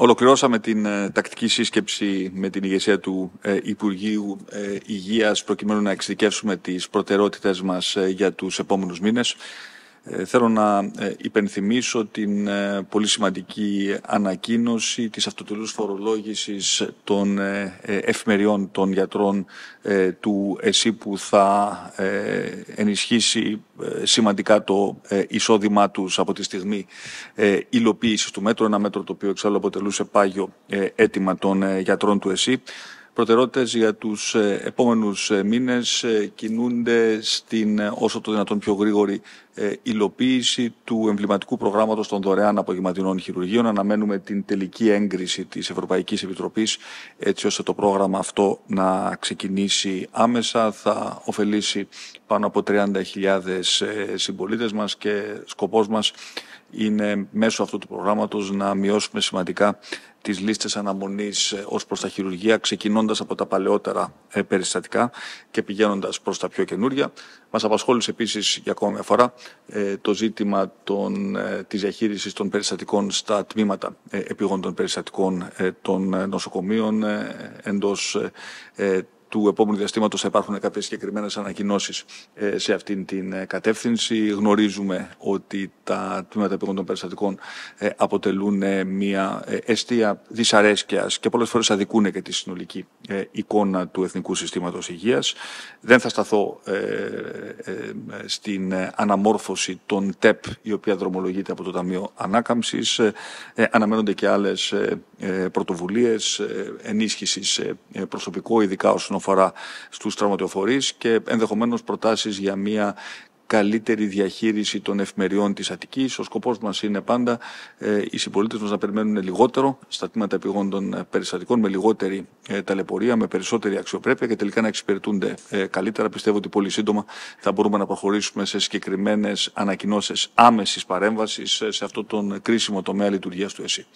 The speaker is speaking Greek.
Ολοκληρώσαμε την ε, τακτική σύσκεψη με την ηγεσία του ε, Υπουργείου ε, Υγείας προκειμένου να εξειδικεύσουμε τις προτεραιότητες μας ε, για τους επόμενους μήνες. Ε, θέλω να ε, υπενθυμίσω την ε, πολύ σημαντική ανακοίνωση της αυτοτελούς φορολόγησης των εφημεριών των γιατρών του ΕΣΥ που θα ενισχύσει σημαντικά το εισόδημά τους από τη στιγμή υλοποίησης του μέτρου, ένα μέτρο το οποίο εξάλλου αποτελούσε πάγιο αίτημα των γιατρών του ΕΣΥ προτεραιότητες για τους ε, επόμενους ε, μήνες ε, κινούνται στην όσο το δυνατόν πιο γρήγορη υλοποίηση του εμβληματικού προγράμματος των δωρεάν απογευματινών χειρουργείων. Αναμένουμε την τελική έγκριση της Ευρωπαϊκής Επιτροπής έτσι ώστε το πρόγραμμα αυτό να ξεκινήσει άμεσα. Θα ωφελήσει πάνω από 30.000 συμπολίτες μας και σκοπός μας είναι μέσω αυτού του προγράμματος να μειώσουμε σημαντικά τις λίστες αναμονής ε, ως προς τα χειρουργία ξεκινώντας από τα παλαιότερα ε, περιστατικά και πηγαίνοντας προς τα πιο καινούρια. Μας απασχόλησε επίσης για ακόμα μια φορά ε, το ζήτημα τη της διαχείρισης των περιστατικών στα τμήματα επίγοντων των περιστατικών των νοσοκομείων εντός του επόμενου διαστήματος θα υπάρχουν κάποιες συγκεκριμένες ανακοινώσεις σε αυτήν την κατεύθυνση. Γνωρίζουμε ότι τα τμήματα επίγοντων περιστατικών ε, αποτελούν ε, μια ε, αιστεία δυσαρέσκειας και πολλές φορές αδικούν και τη συνολική ε, εικόνα του Εθνικού Συστήματος Υγείας. Δεν θα σταθώ στην αναμόρφωση των ΤΕΠ, η οποία δρομολογείται από το Ταμείο Ανάκαμψης. Αναμένονται και άλλες πρωτοβουλίες ενίσχυσης προσωπικό, ειδικά όσον αφορά στους τραυματιοφορείς και ενδεχομένως προτάσεις για μια καλύτερη διαχείριση των εφημεριών της Αττικής. Ο σκοπός μας είναι πάντα ε, οι συμπολίτες μας να περιμένουν λιγότερο στα τμήματα επιγόντων των ε, περιστατικών, με λιγότερη ε, ταλαιπωρία, με περισσότερη αξιοπρέπεια και τελικά να εξυπηρετούνται καλύτερα. Πιστεύω ότι πολύ σύντομα θα μπορούμε να προχωρήσουμε σε συγκεκριμένες ανακοινώσεις άμεσης παρέμβασης σε αυτό τον κρίσιμο τομέα λειτουργίας του ΕΣΥ.